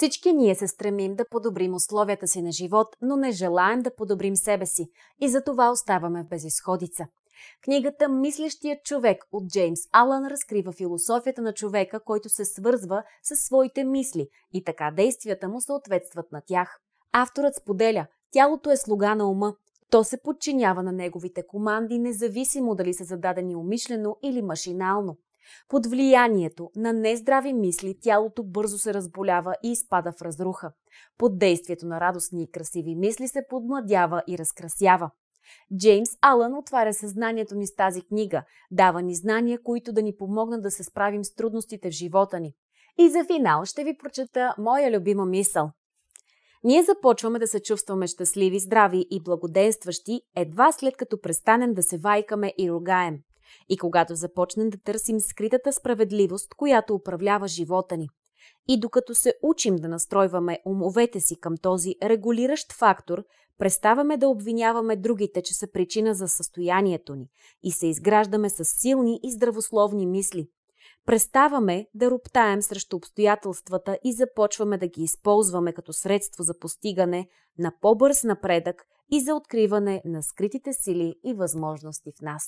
Всички ние се стремим да подобрим условията си на живот, но не желаем да подобрим себе си и за това оставаме в безисходица. Книгата Мислещият човек от Джеймс Алън разкрива философията на човека, който се свързва с своите мисли и така действията му съответстват на тях. Авторът споделя, тялото е слуга на ума. То се подчинява на неговите команди, независимо дали са зададени умишлено или машинално. Под влиянието на нездрави мисли тялото бързо се разболява и изпада в разруха. Под действието на радостни и красиви мисли се подмладява и разкрасява. Джеймс Алън отваря съзнанието ни с тази книга, дава ни знания, които да ни помогнат да се справим с трудностите в живота ни. И за финал ще ви прочета моя любима мисъл. Ние започваме да се чувстваме щастливи, здрави и благоденстващи едва след като престанем да се вайкаме и ругаем и когато започнем да търсим скритата справедливост, която управлява живота ни. И докато се учим да настройваме умовете си към този регулиращ фактор, преставаме да обвиняваме другите, че са причина за състоянието ни и се изграждаме с силни и здравословни мисли. Преставаме да роптаем срещу обстоятелствата и започваме да ги използваме като средство за постигане на по-бърз напредък и за откриване на скритите сили и възможности в нас.